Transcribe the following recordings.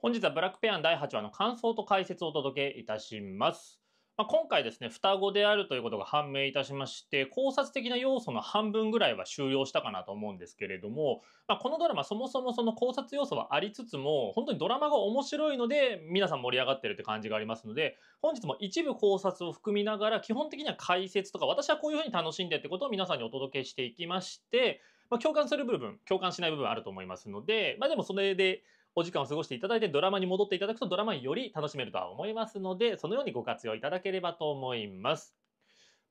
本日はブラックペアン第8話の感想と解説をお届けいたします。まあ、今回ですね、双子であるということが判明いたしまして、考察的な要素の半分ぐらいは終了したかなと思うんですけれども、まあ、このドラマそもそもその考察要素はありつつも、本当にドラマが面白いので、皆さん盛り上がってるって感じがありますので、本日も一部考察を含みながら、基本的には解説とか、私はこういうふうに楽しんでってことを皆さんにお届けしていきまして、まあ、共感する部分、共感しない部分あると思いますので、まあでもそれでお時間を過ごしていただいてドラマに戻っていただくとドラマより楽しめるとは思いますので、そのようにご活用いただければと思います。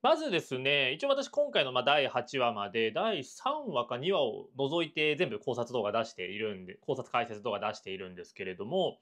まずですね、一応私今回のま第8話まで第3話か2話を除いて全部考察動画出しているんで、考察解説動画出しているんですけれども、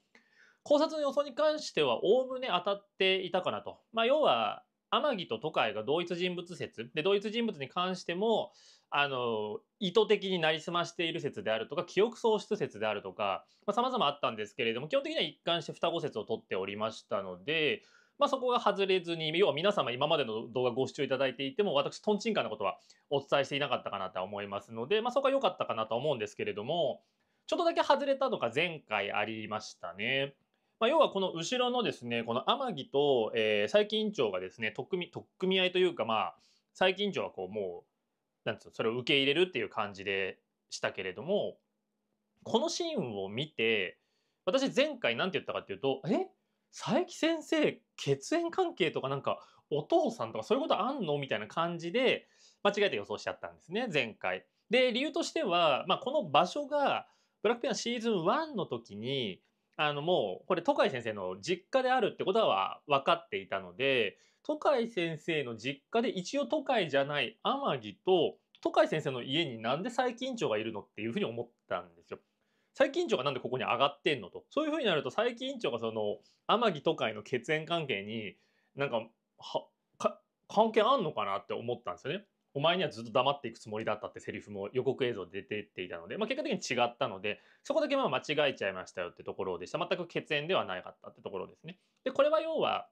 考察の予想に関してはおおむね当たっていたかなと。まあ要は天城と都会が同一人物説で同一人物に関してもあの意図的になりすましている説であるとか記憶喪失説であるとかさまざ、まあ、ったんですけれども基本的には一貫して双子説を取っておりましたので、まあ、そこが外れずに要は皆様今までの動画ご視聴いただいていても私とんちんかなことはお伝えしていなかったかなとは思いますので、まあ、そこは良かったかなとは思うんですけれどもちょっとだけ外れたのが前回ありましたね。まあ、要はこの後ろのですね、この天城と、えー、最近長がですね、特組、特組合というか、まあ、最近長はこう、もう、なんつうの、それを受け入れるっていう感じでしたけれども、このシーンを見て、私前回何て言ったかっていうと、え佐伯先生、血縁関係とかなんか、お父さんとかそういうことあんのみたいな感じで、間違えて予想しちゃったんですね、前回。で、理由としては、まあ、この場所が、ブラックペアシーズン1の時に、あのもうこれ都会先生の実家であるってことは分かっていたので都会先生の実家で一応都会じゃない天城と都会先生の家になんで最近長がいるのっていうふうに思ったんですよ。最近長がなんでここに上がってんのとそういうふうになると最近長がその天城都会の血縁関係になんかは関係あんのかなって思ったんですよね。お前にはずっと黙っていくつもりだったってセリフも予告映像で出ていたので、まあ、結果的に違ったので、そこだけまあ間違えちゃいましたよってところでした。全く血縁ではなかったってところですね。で、これは要は、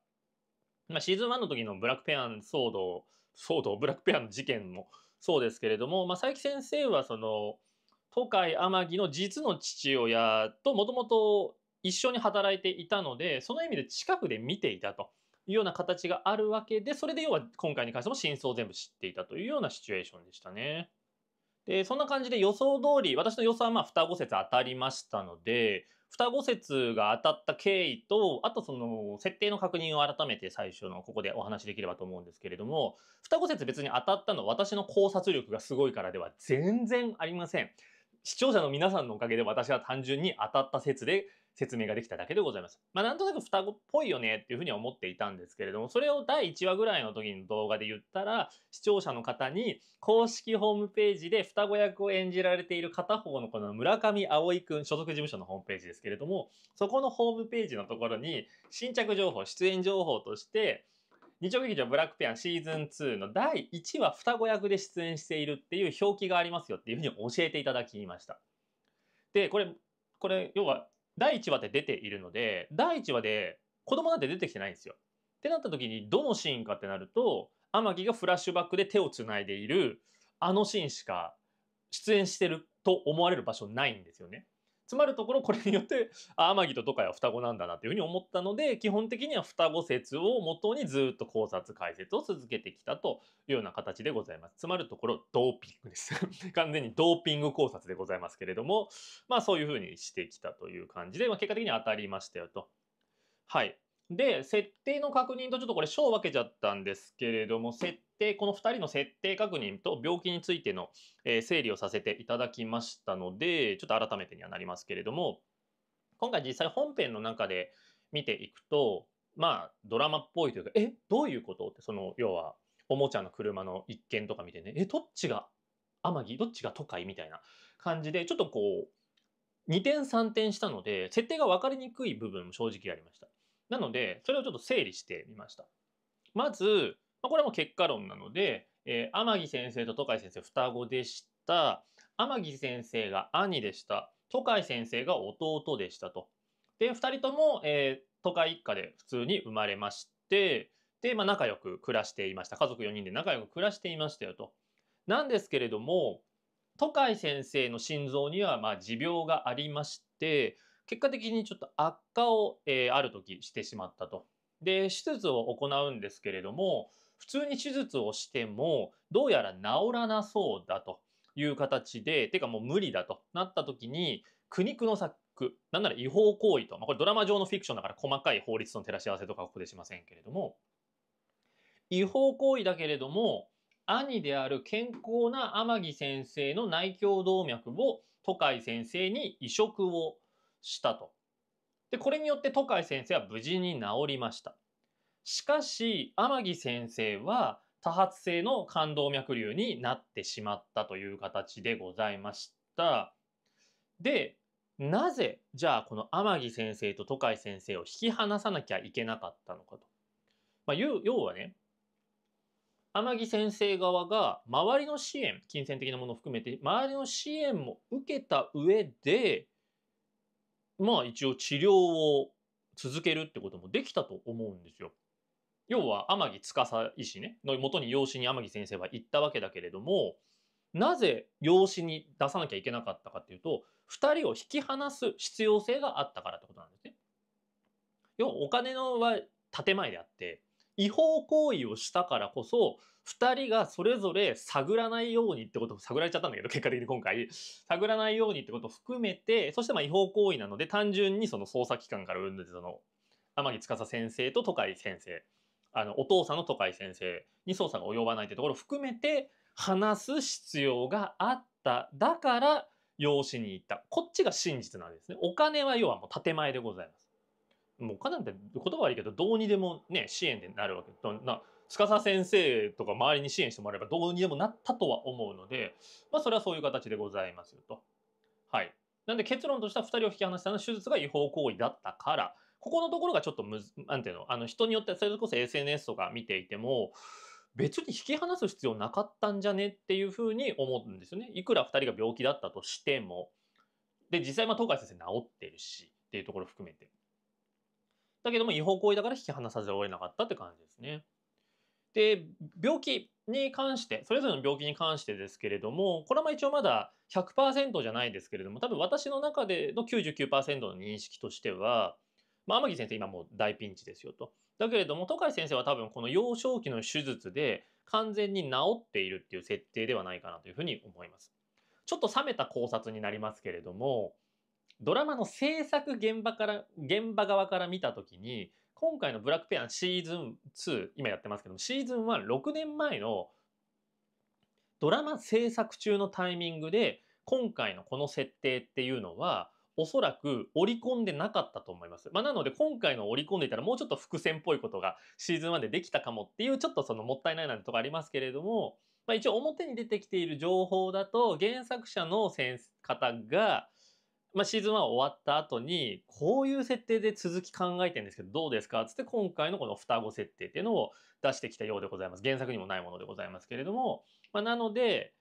まあ、シーズン1の時のブラックペアン騒動、騒動、ブラックペアンの事件もそうですけれども、まあ、佐伯先生はその、東海天城の実の父親ともともと一緒に働いていたので、その意味で近くで見ていたと。いうような形があるわけで、それで要は今回に関しても真相を全部知っていたというようなシチュエーションでしたね。で、そんな感じで予想通り、私の予想はまあ双子説当たりましたので、双子説が当たった経緯と、あとその設定の確認を改めて最初のここでお話しできればと思うんですけれども、双子説別に当たったのは私の考察力がすごいからでは全然ありません。視聴者の皆さんのおかげで私は単純に当たった説で説明ができただけでございます。まあ、なんとなく双子っぽいよねっていうふうには思っていたんですけれども、それを第1話ぐらいの時の動画で言ったら、視聴者の方に公式ホームページで双子役を演じられている片方のこの村上葵くん、所属事務所のホームページですけれども、そこのホームページのところに新着情報、出演情報として、日曜劇場ブラックペアンシーズン2の第1話双子役で出演しているっていう表記がありますよっていうふうに教えていただきました。で、これ、これ、要は第1話で出ているので第1話で子供なんて出てきてないんですよ。ってなった時にどのシーンかってなると天城がフラッシュバックで手をつないでいるあのシーンしか出演してると思われる場所ないんですよね。つまるところこれによって 天城と戸海は双子なんだなというふうに思ったので基本的には双子説をもとにずっと考察解説を続けてきたというような形でございます。つまるところドーピングです 完全にドーピング考察でございますけれどもまあそういうふうにしてきたという感じで、まあ、結果的に当たりましたよと。はい。で、設定の確認とちょっとこれ章分けちゃったんですけれども、設定、この2人の設定確認と病気についての、えー、整理をさせていただきましたので、ちょっと改めてにはなりますけれども、今回実際本編の中で見ていくと、まあドラマっぽいというか、え、どういうことって、その要はおもちゃの車の一見とか見てね、え、どっちが天城、どっちが都会みたいな感じで、ちょっとこう、2点3点したので、設定が分かりにくい部分も正直ありました。なので、それをちょっと整理してみました。まず、まあ、これも結果論なので、えー、天城先生と都会先生双子でした。天城先生が兄でした。都会先生が弟でしたと。で、2人とも、えー、一家で普通に生まれまして、で、まあ、仲良く暮らしていました。家族4人で仲良く暮らしていましたよと。なんですけれども、都会先生の心臓にはま持病がありまして、結果的にちょっと悪化を、えー、ある時してしまったと。で手術を行うんですけれども普通に手術をしてもどうやら治らなそうだという形でてかもう無理だとなった時に苦肉の策なんなら違法行為と、まあ、これドラマ上のフィクションだから細かい法律の照らし合わせとかここでしませんけれども違法行為だけれども兄である健康な天城先生の内胸動脈を都海先生に移植をしたと。で、これによって都会先生は無事に治りました。しかし、天城先生は多発性の冠動脈瘤になってしまったという形でございました。で、なぜ、じゃあこの天城先生と都海先生を引き離さなきゃいけなかったのかと。まあ、要はね、天城先生側が周りの支援、金銭的なものを含めて、周りの支援も受けた上で、まあ一応治療を続けるってこともできたと思うんですよ。要は天城司医師ねのもとに養子に天城先生は行ったわけだけれどもなぜ養子に出さなきゃいけなかったかっていうと2人を引き離す必要性があったからってことなんですね。要はお金のは建前であって違法行為をしたからこそ2人がそれぞれ探らないようにってことを探られちゃったんだけど結果的に今回探らないようにってことを含めてそしてまあ違法行為なので単純にその捜査機関から生んでその天城司先生と都会先生あのお父さんの都会先生に捜査が及ばないってところを含めて話す必要があっただから養子に行ったこっちが真実なんですねお金は要はもう建前でございますもうお金なんて言葉悪いいけどどうにでもね支援でなるわけな司先生とか周りに支援してもらえばどうにでもなったとは思うので、まあ、それはそういう形でございますよと。はい。なんで結論としては2人を引き離したのは手術が違法行為だったから、ここのところがちょっとむず、なんていうの、あの人によってそれこそ SNS とか見ていても、別に引き離す必要なかったんじゃねっていうふうに思うんですよね。いくら2人が病気だったとしても。で、実際、まあ、東海先生治ってるし、っていうところ含めて。だけども違法行為だから引き離さざるを得なかったって感じですね。で、病気に関して、それぞれの病気に関してですけれども、これは一応まだ100%じゃないですけれども、多分私の中での99%の認識としては、まあ、天城先生今もう大ピンチですよと。だけれども、都海先生は多分この幼少期の手術で完全に治っているっていう設定ではないかなというふうに思います。ちょっと冷めた考察になりますけれども、ドラマの制作現場から、現場側から見た時に、今回のブラックペアンシーズン2、今やってますけども、シーズン1、6年前のドラマ制作中のタイミングで、今回のこの設定っていうのは、おそらく織り込んでなかったと思います。まあ、なので今回の織り込んでいたらもうちょっと伏線っぽいことがシーズン1でできたかもっていうちょっとそのもったいないなんてとこありますけれども、まあ、一応表に出てきている情報だと原作者の方がまあ、シーズン1終わった後に、こういう設定で続き考えてるんですけど、どうですかつって今回のこの双子設定っていうのを出してきたようでございます。原作にもないものでございますけれども、まあ、なので、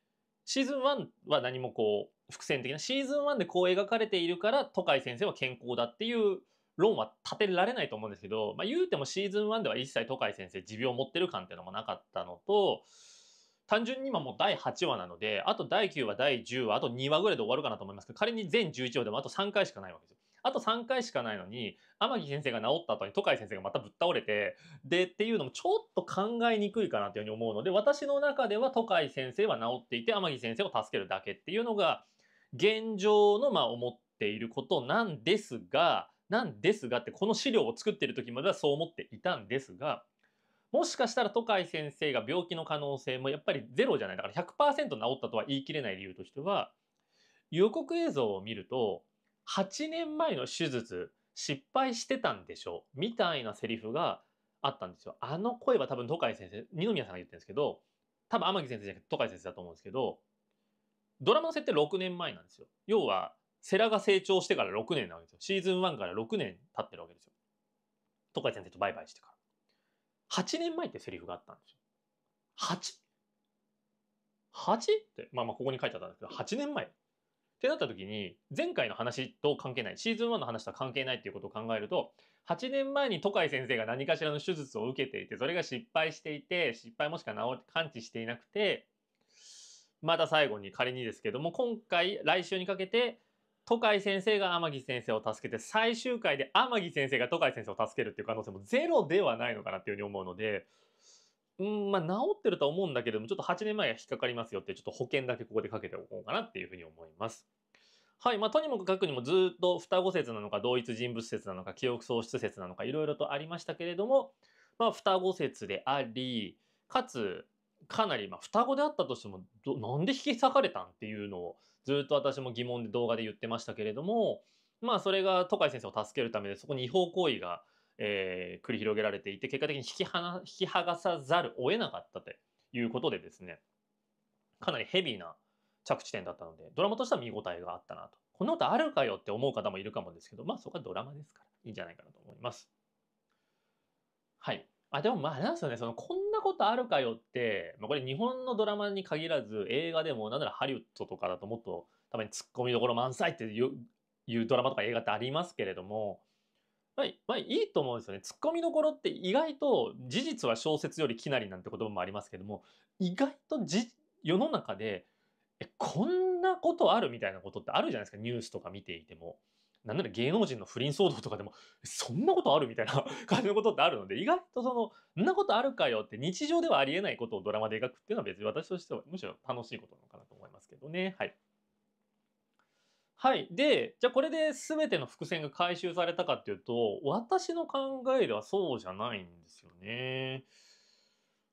シーズン1は何もこう、伏線的な、シーズン1でこう描かれているから、都会先生は健康だっていう論は立てられないと思うんですけど、まあ、言うてもシーズン1では一切都会先生持病を持ってる感っていうのもなかったのと、単純に今もう第8話なので、あと第9話、第10話、あと2話ぐらいで終わるかなと思いますけど、仮に全11話でもあと3回しかないわけですよ。あと3回しかないのに、天城先生が治った後に都会先生がまたぶっ倒れて、で、っていうのもちょっと考えにくいかなというふうに思うので、私の中では都会先生は治っていて、天城先生を助けるだけっていうのが、現状の、まあ、思っていることなんですが、なんですがって、この資料を作っている時まではそう思っていたんですが、もしかしたら都会先生が病気の可能性もやっぱりゼロじゃない。だから100%治ったとは言い切れない理由としては、予告映像を見ると、8年前の手術失敗してたんでしょうみたいなセリフがあったんですよ。あの声は多分都会先生、二宮さんが言ってるんですけど、多分天城先生じゃなくて都会先生だと思うんですけど、ドラマの設定6年前なんですよ。要は、世良が成長してから6年なわけですよ。シーズン1から6年経ってるわけですよ。都会先生とバイバイしてから。8年前ってセリフがあったんですよ。8?8? って、まあまあここに書いてあったんですけど、8年前。ってなった時に、前回の話と関係ない、シーズン1の話とは関係ないっていうことを考えると、8年前に都海先生が何かしらの手術を受けていて、それが失敗していて、失敗もしくはて完治していなくて、また最後に仮にですけども、今回、来週にかけて、都会先生が天城先生を助けて、最終回で天城先生が都会先生を助けるっていう可能性もゼロではないのかなっていうふうに思うので、うん、まあ、治ってるとは思うんだけども、ちょっと8年前は引っかかりますよって、ちょっと保険だけここでかけておこうかなっていうふうに思います。はい。まあ、とにもかくにもずっと双子説なのか、同一人物説なのか、記憶喪失説なのか、いろいろとありましたけれども、まあ、双子説であり、かつ、かなり、まあ、双子であったとしても、ど、なんで引き裂かれたんっていうのを、ずっと私も疑問で動画で言ってましたけれども、まあそれが都会先生を助けるためでそこに違法行為が、えー、繰り広げられていて結果的に引きは引き剥がさざるを得なかったということでですねかなりヘビーな着地点だったのでドラマとしては見応えがあったなとこんなことあるかよって思う方もいるかもですけどまあそこはドラマですからいいんじゃないかなと思います。はいあ、でもまあなんすよね、その、こんなことあるかよって、まあこれ日本のドラマに限らず、映画でも、なんならハリウッドとかだともっと、たまにツッコミどころ満載っていうドラマとか映画ってありますけれども、まあ、まあ、いいと思うんですよね。ツッコミどころって意外と、事実は小説よりきなりなんて言葉もありますけども、意外とじ世の中で、え、こんなことあるみたいなことってあるじゃないですか、ニュースとか見ていても。なんなら芸能人の不倫騒動とかでも、そんなことあるみたいな 感じのことってあるので、意外とその、そんなことあるかよって日常ではありえないことをドラマで描くっていうのは別に私としてはむしろ楽しいことなのかなと思いますけどね。はい。はい。で、じゃあこれで全ての伏線が回収されたかっていうと、私の考えではそうじゃないんですよね。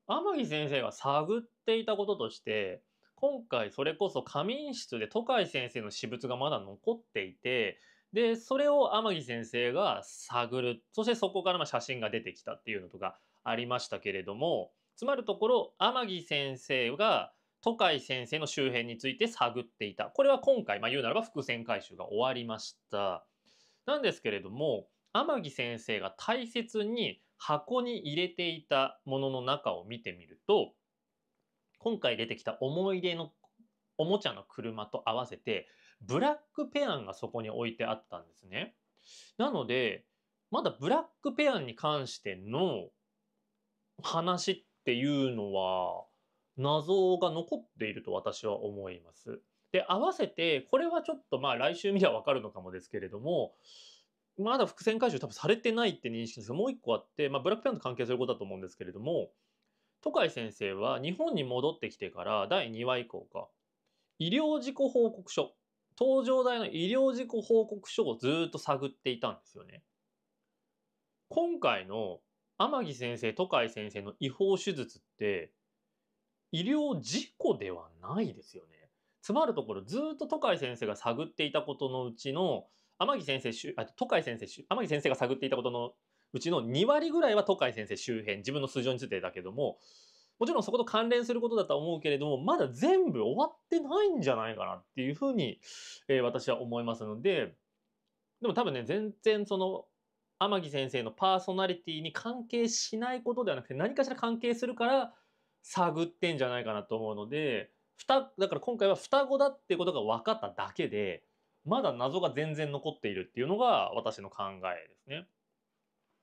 天城先生が探っていたこととして、今回それこそ仮眠室で都海先生の私物がまだ残っていて、で、それを天城先生が探る。そしてそこからま写真が出てきたっていうのとかありましたけれども、つまるところ、天城先生が都海先生の周辺について探っていた。これは今回、まあ、言うならば伏線回収が終わりました。なんですけれども、天城先生が大切に箱に入れていたものの中を見てみると、今回出てきた思い出のおもちゃの車と合わせてブラックペアンがそこに置いてあったんですね。なので、まだブラックペアンに関しての話っていうのは、謎が残っていると私は思います。で、合わせて、これはちょっとまあ来週見りゃわかるのかもですけれども、まだ伏線回収多分されてないって認識ですが、もう一個あって、まあ、ブラックペアンと関係することだと思うんですけれども、都海先生は日本に戻ってきてから第2話以降か、医療事故報告書東上大の医療事故報告書をずっと探っていたんですよね。今回の天城先生、都会先生の違法手術って、医療事故ではないですよね。つまるところ、ずっと都会先生が探っていたことのうちの、天城先生、あ都会先生、天城先生が探っていたことのうちの2割ぐらいは都会先生周辺、自分の数字についてだけども、もちろんそこと関連することだとは思うけれども、まだ全部終わってないんじゃないかなっていうふうに、えー、私は思いますので、でも多分ね、全然その、天城先生のパーソナリティに関係しないことではなくて、何かしら関係するから、探ってんじゃないかなと思うので、だから今回は双子だってことが分かっただけで、まだ謎が全然残っているっていうのが私の考えですね。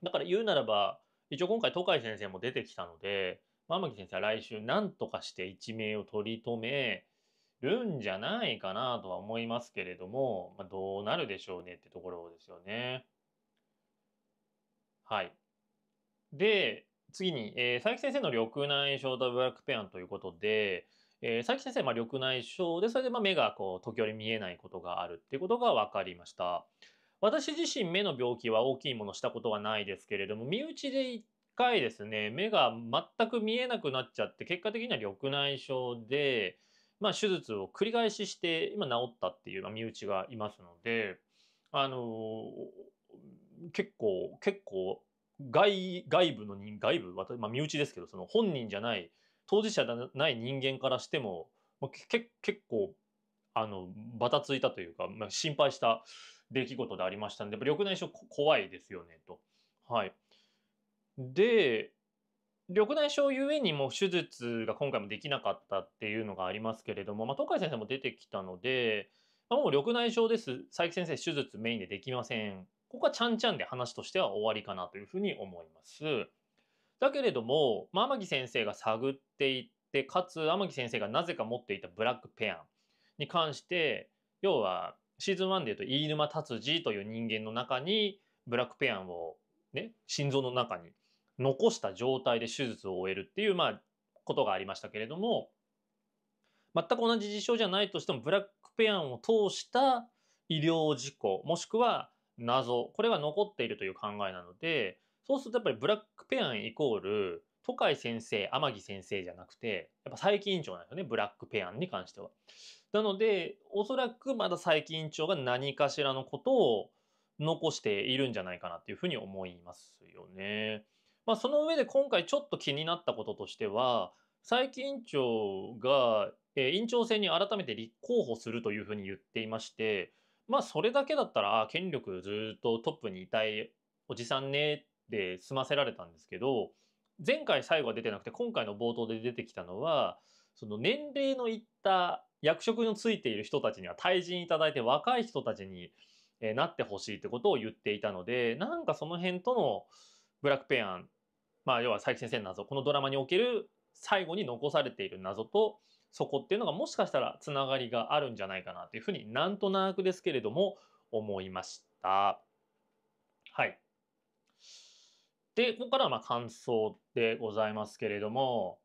だから言うならば、一応今回東海先生も出てきたので、天木先生は来週何とかして一命を取り留めるんじゃないかなとは思いますけれども、まあ、どうなるでしょうねってところですよね。はい。で、次に、えー、佐伯先生の緑内障とブラックペアンということで、えー、佐伯先生、は緑内障で、それでまあ目がこう時折見えないことがあるっていうことが分かりました。私自身目の病気は大きいものしたことはないですけれども、身内で言っ回ですね目が全く見えなくなっちゃって結果的には緑内障で、まあ、手術を繰り返しして今治ったっていう身内がいますのであのー、結構結構外外部の人外部私、まあ、身内ですけどその本人じゃない当事者じゃない人間からしても、まあ、け結構あのバタついたというか、まあ、心配した出来事でありましたんで緑内障怖いですよねと。はいで、緑内障ゆえにも手術が今回もできなかったっていうのがありますけれども、まあ、東海先生も出てきたので、まあ、もう緑内障です。佐伯先生、手術メインでできません。ここはちゃんちゃんで話としては終わりかなというふうに思います。だけれども、まあ、天城先生が探っていって、かつ天城先生がなぜか持っていたブラックペアンに関して、要はシーズン1で言うと飯沼達治という人間の中にブラックペアンをね、心臓の中に残した状態で手術を終えるっていう、まあ、ことがありましたけれども、全く同じ事象じゃないとしても、ブラックペアンを通した医療事故、もしくは謎、これは残っているという考えなので、そうするとやっぱりブラックペアンイコール、都会先生、天城先生じゃなくて、やっぱ佐伯院長なんですよね、ブラックペアンに関しては。なので、おそらくまだ佐伯院長が何かしらのことを残しているんじゃないかなっていうふうに思いますよね。まあ、その上で今回ちょっと気になったこととしては、佐伯員長が、えー、員長選に改めて立候補するというふうに言っていまして、まあ、それだけだったら、あ権力ずっとトップにいたいおじさんねで済ませられたんですけど、前回最後は出てなくて、今回の冒頭で出てきたのは、その年齢のいった役職のついている人たちには退陣いただいて若い人たちになってほしいってことを言っていたので、なんかその辺とのブラックペアンまあ、要は佐伯先生の謎このドラマにおける最後に残されている謎とそこっていうのがもしかしたらつながりがあるんじゃないかなというふうになんとなくですけれども思いました。はい。で、ここからはま感想でございますけれども、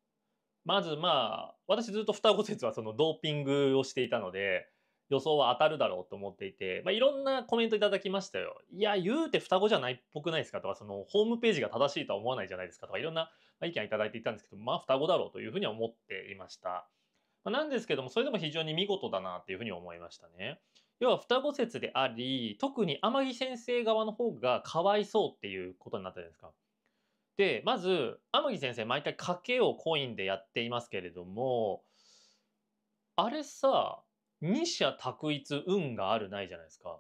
まずまあ、私ずっと双子説はそのドーピングをしていたので、予想は当たるだろうと思っていて、まあ、いろんなコメントいただきましたよ。いや、言うて双子じゃないっぽくないですかとか、そのホームページが正しいとは思わないじゃないですかとか、いろんな意見いただいていたんですけど、まあ双子だろうというふうには思っていました。まあ、なんですけども、それでも非常に見事だなっていうふうに思いましたね。要は双子説であり、特に天城先生側の方がかわいそうっていうことになったじゃないですか。で、まず、天城先生毎回賭けをコインでやっていますけれども、あれさ、二者択一運があるないじゃないですか。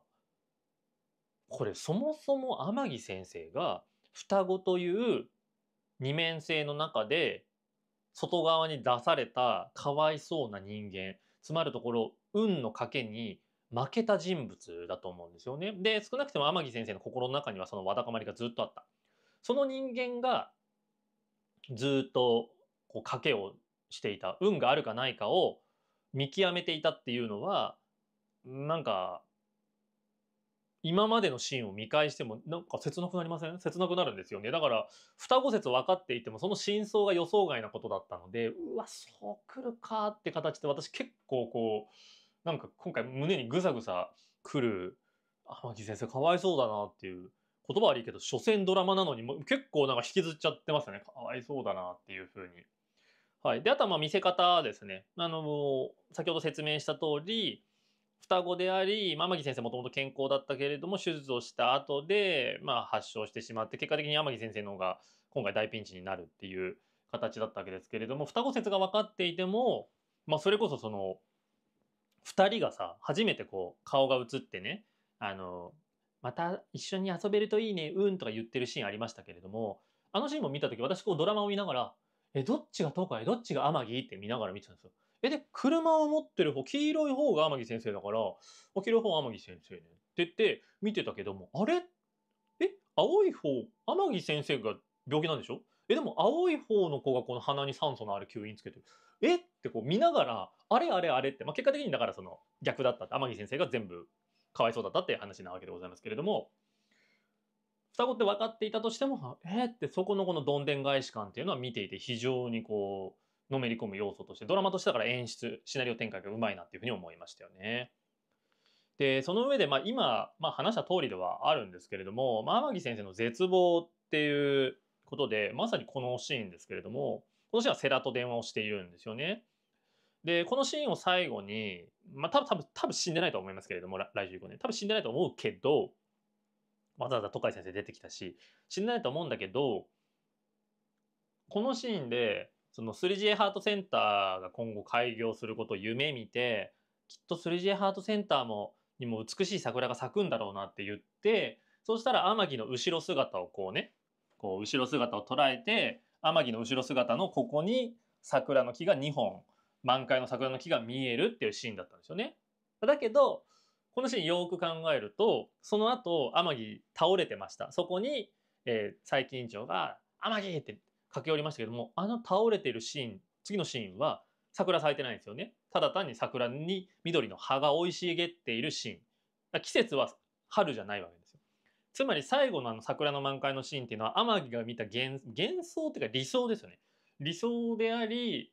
これそもそも天城先生が双子という二面性の中で外側に出されたかわいそうな人間つまるところ運の賭けに負けた人物だと思うんですよね。で少なくとも天城先生の心の中にはそのわだかまりがずっとあった。その人間がずっとこう賭けをしていた運があるかないかを見極めていたっていうのはなんか今までのシーンを見返してもなんか切なくなりません切なくなるんですよねだから双子説分かっていてもその真相が予想外なことだったのでうわそう来るかって形で私結構こうなんか今回胸にぐさぐさ来る天城先生かわいそうだなっていう言葉悪いけど所詮ドラマなのにも結構なんか引きずっちゃってますよねかわいそうだなっていうふうに。はい。で、あとはまあ見せ方ですね。あの、先ほど説明した通り、双子であり、天城先生もともと健康だったけれども、手術をした後で、まあ、発症してしまって、結果的に天城先生の方が今回大ピンチになるっていう形だったわけですけれども、双子説が分かっていても、まあ、それこそその、2人がさ、初めてこう、顔が映ってね、あの、また一緒に遊べるといいね、うんとか言ってるシーンありましたけれども、あのシーンも見た時、私こうドラマを見ながら、え、どっちが東海どっちが天城って見ながら見てたんですよ。え、で、車を持ってる方、黄色い方が天城先生だから、黄色い方天城先生ね。って言って見てたけども、あれえ、青い方、天城先生が病気なんでしょえ、でも青い方の子がこの鼻に酸素のある吸引つけてる。えってこう見ながら、あれあれあれって、まあ、結果的にだからその逆だった。天城先生が全部かわいそうだったっていう話なわけでございますけれども、双子って分かっていたとしても、えー、ってそこのこのどんでん返し感っていうのは見ていて非常にこう、のめり込む要素として、ドラマとしてだから演出、シナリオ展開がうまいなっていうふうに思いましたよね。で、その上で、まあ今、まあ話した通りではあるんですけれども、まあ天木先生の絶望っていうことで、まさにこのシーンですけれども、このシーンは世良と電話をしているんですよね。で、このシーンを最後に、まあ多分多分多分死んでないと思いますけれども、来週以降ね、多分死んでないと思うけど、わざわざ都会先生出てきたし知んないと思うんだけどこのシーンでその 3G ハートセンターが今後開業することを夢見てきっと 3G ハートセンターもにも美しい桜が咲くんだろうなって言ってそうしたら天城の後ろ姿をこうねこう後ろ姿を捉えて天城の後ろ姿のここに桜の木が2本満開の桜の木が見えるっていうシーンだったんですよね。だけどこのシーンよく考えるとその後天城倒れてましたそこに、えー、最近長が「天城!」って駆け寄りましたけどもあの倒れてるシーン次のシーンは桜咲いてないんですよねただ単に桜に緑の葉が生い茂っているシーン季節は春じゃないわけですよつまり最後のあの桜の満開のシーンっていうのは天城が見た幻幻想っていうか理想ですよね理想であり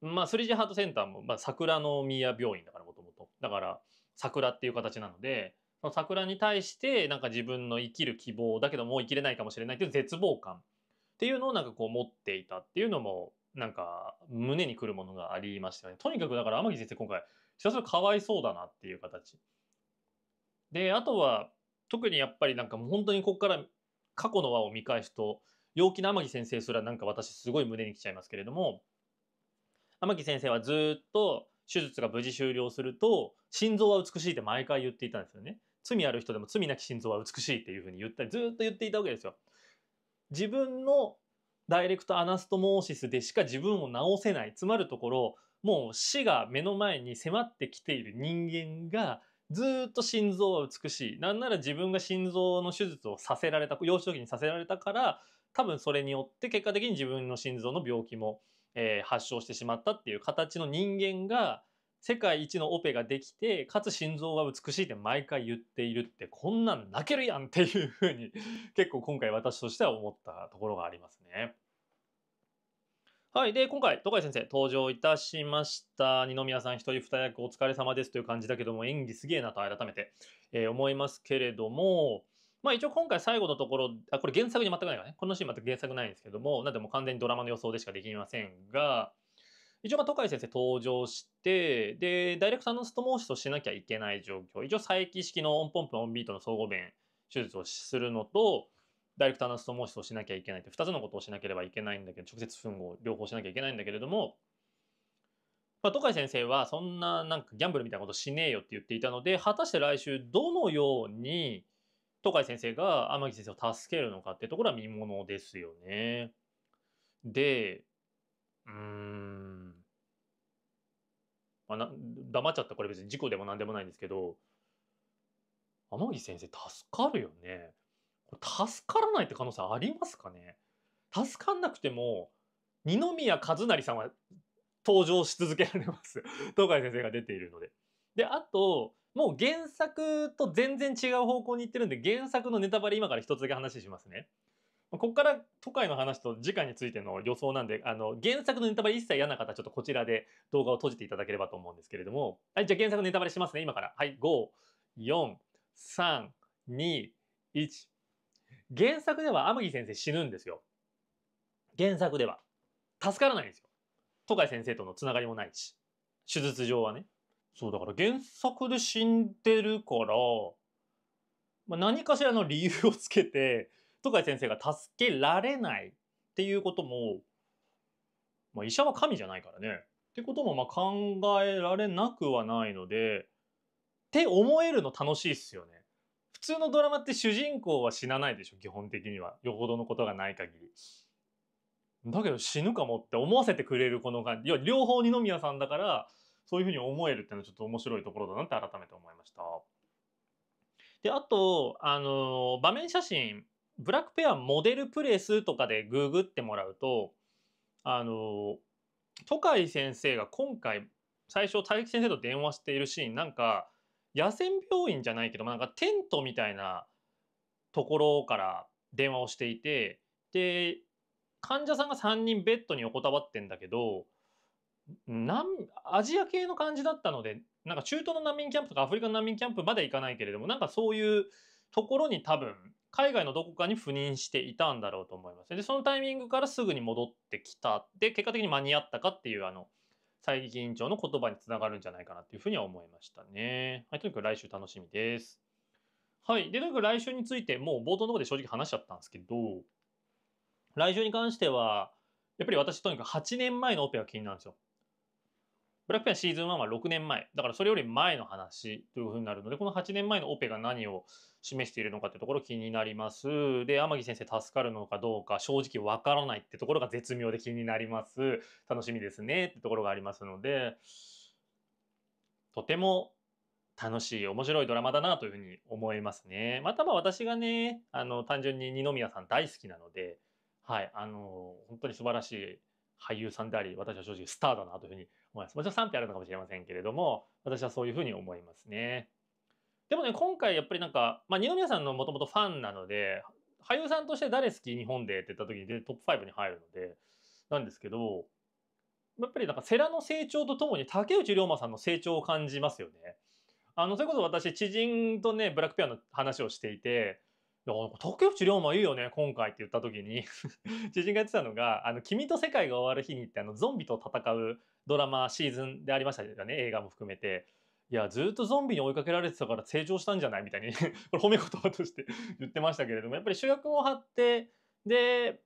まあ、スリジハートセンターも、まあ、桜の宮病院だからもともとだから桜っていう形なのでその桜に対してなんか自分の生きる希望だけどもう生きれないかもしれないっていう絶望感っていうのをなんかこう持っていたっていうのもなんか胸にくるものがありましたよね。とにかくだから天木先生今回ひたすらかわいそうだなっていう形。であとは特にやっぱりなんかもう本当にここから過去の輪を見返すと陽気な天木先生すらなんか私すごい胸にきちゃいますけれども天木先生はずっと手術が無事終了すると心臓は美しいって毎回言っていたんですよね罪ある人でも罪なき心臓は美しいっていうふうに言ったりずっと言っていたわけですよ自分のダイレクトアナストモーシスでしか自分を治せない詰まるところもう死が目の前に迫ってきている人間がずっと心臓は美しいなんなら自分が心臓の手術をさせられた幼少期にさせられたから多分それによって結果的に自分の心臓の病気もえー、発症してしまったっていう形の人間が世界一のオペができてかつ心臓は美しいって毎回言っているってこんなん泣けるやんっていうふうに結構今回私としては思ったところがありますね。はい。で、今回、戸海先生登場いたしました。二宮さん一人二役お疲れ様ですという感じだけども、演技すげえなと改めて、えー、思いますけれども、まあ一応今回最後のところ、あ、これ原作に全くないからね。このシーン全く原作ないんですけども、なんでも完全にドラマの予想でしかできませんが、一応まあ、都会先生登場して、で、ダイレクターのストモーシスをしなきゃいけない状況。一応再起式のオンポンプ、オンビートの総合弁手術をするのと、ダイレクターナストモーシスをしなきゃいけないって2つのことをしなければいけないんだけど直接吻合両方しなきゃいけないんだけれども、まあ、都会先生はそんななんかギャンブルみたいなことしねえよって言っていたので果たして来週どのように東海先生が天城先生を助けるのかってところは見ものですよね。で、うーん。まあ、な黙っちゃったこれ別に事故でも何でもないんですけど、天城先生助かるよね。これ助からないって可能性ありますかね助かんなくても、二宮和也さんは登場し続けられます。東海先生が出ているので。で、あと、もう原作と全然違う方向に行ってるんで、原作のネタバレ今から一つだけ話しますね。ここから都会の話と時間についての予想なんで、あの、原作のネタバレ一切嫌な方ちょっとこちらで動画を閉じていただければと思うんですけれども。はい、じゃあ原作のネタバレしますね、今から。はい、5、4、3、2、1。原作では天城先生死ぬんですよ。原作では。助からないんですよ。都会先生とのつながりもないし。手術上はね。そう、だから原作で死んでるから、まあ、何かしらの理由をつけて、戸海先生が助けられないっていうことも、まあ、医者は神じゃないからね。ってこともまあ考えられなくはないので、って思えるの楽しいっすよね。普通のドラマって主人公は死なないでしょ、基本的には。よほどのことがない限り。だけど死ぬかもって思わせてくれるこの感じ。いや、両方二宮さんだから、そういうふうに思えるっていうのはちょっと面白いところだなって改めて思いました。で、あと、あの、場面写真、ブラックペアモデルプレスとかでググってもらうと、あの、都海先生が今回、最初、大木先生と電話しているシーン、なんか、野戦病院じゃないけど、なんかテントみたいなところから電話をしていて、で、患者さんが3人ベッドに横たわってんだけど、なんアジア系の感じだったのでなんか中東の難民キャンプとかアフリカの難民キャンプまで行かないけれどもなんかそういうところに多分海外のどこかに赴任していたんだろうと思います。でそのタイミングからすぐに戻ってきたで結果的に間に合ったかっていうあの佐伯議員長の言葉につながるんじゃないかなっていうふうには思いましたね。はい、とにかく来週楽しみです。はい。で、とにかく来週について、もう冒頭のとこで正直話しちゃったんですけど、来週に関しては、やっぱり私とにかく8年前のオペが気になるんですよ。ブラックペアシーズン1は6年前、だからそれより前の話というふうになるので、この8年前のオペが何を示しているのかというところ気になります。で、天城先生助かるのかどうか正直わからないってところが絶妙で気になります。楽しみですねってところがありますので、とても楽しい、面白いドラマだなというふうに思いますね。またま私がね、あの、単純に二宮さん大好きなので、はい、あの、本当に素晴らしい俳優さんであり私は正直スターだなというふうに思いますもちろん賛否あるのかもしれませんけれども私はそういうふうに思いますねでもね今回やっぱりなんか、まあ、二宮さんのもともとファンなので俳優さんとして誰好き日本でって言った時にでトップ5に入るのでなんですけどやっぱりなんか世良の成長とともに竹内涼真さんの成長を感じますよね。あのそれこそ私知人とねブラックペアの話をしていていや、竹内涼真いいよね、今回って言った時に 知人が言ってたのが、あの、君と世界が終わる日にって、あの、ゾンビと戦うドラマシーズンでありましたよね、映画も含めて。いや、ずっとゾンビに追いかけられてたから成長したんじゃないみたいに これ褒め言葉として 言ってましたけれども、やっぱり主役を張って、で、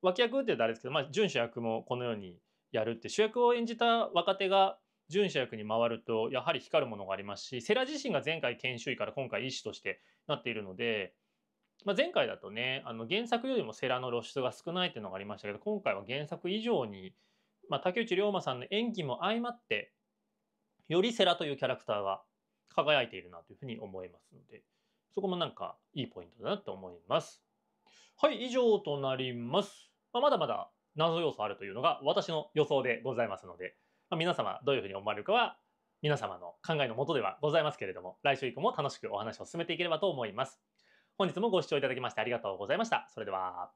脇役って言うとあれですけど、まあ、準主役もこのようにやるって、主役を演じた若手が準主役に回ると、やはり光るものがありますし、世良自身が前回研修医から今回医師としてなっているので、まあ、前回だとねあの原作よりもセラの露出が少ないっていうのがありましたけど今回は原作以上に、まあ、竹内涼真さんの演技も相まってより世良というキャラクターが輝いているなというふうに思いますのでそこもなんかいいポイントだなと思います。はい以上となります。まあ、まだまだ謎要素あるというのが私の予想でございますので、まあ、皆様どういうふうに思われるかは皆様の考えのもとではございますけれども来週以降も楽しくお話を進めていければと思います。本日もご視聴いただきましてありがとうございました。それでは。